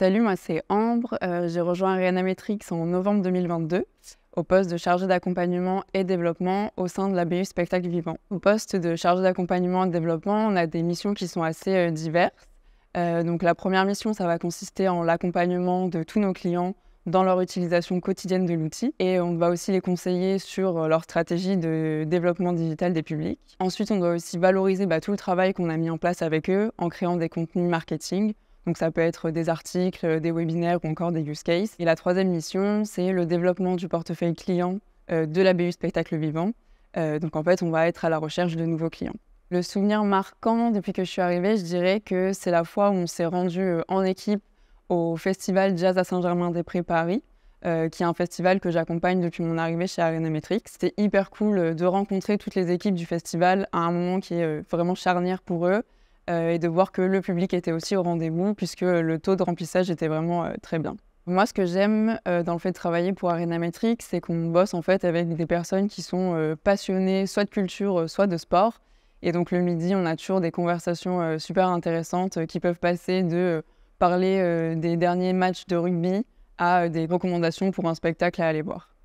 Salut, moi c'est Ambre. Euh, j'ai rejoint Metrix en novembre 2022 au poste de chargé d'accompagnement et développement au sein de la BU Spectacle Vivant. Au poste de chargé d'accompagnement et développement, on a des missions qui sont assez euh, diverses. Euh, donc la première mission, ça va consister en l'accompagnement de tous nos clients dans leur utilisation quotidienne de l'outil et on va aussi les conseiller sur leur stratégie de développement digital des publics. Ensuite, on doit aussi valoriser bah, tout le travail qu'on a mis en place avec eux en créant des contenus marketing donc ça peut être des articles, euh, des webinaires ou encore des use cases. Et la troisième mission, c'est le développement du portefeuille client euh, de la BU Spectacle Vivant. Euh, donc en fait, on va être à la recherche de nouveaux clients. Le souvenir marquant depuis que je suis arrivée, je dirais que c'est la fois où on s'est rendu en équipe au festival Jazz à Saint-Germain-des-Prés Paris. qui est un festival que j'accompagne depuis mon arrivée chez Arena Metrics. C'était hyper cool de rencontrer toutes les équipes du festival à un moment qui est vraiment charnière pour eux. Euh, et de voir que le public était aussi au rendez-vous puisque le taux de remplissage était vraiment euh, très bien. Moi, ce que j'aime euh, dans le fait de travailler pour Arena Metric, c'est qu'on bosse en fait avec des personnes qui sont passionnées soit de culture, soit de sport. Et donc le midi, on a toujours des conversations super intéressantes qui peuvent passer de parler des derniers matchs de rugby à des recommandations pour un spectacle à aller voir.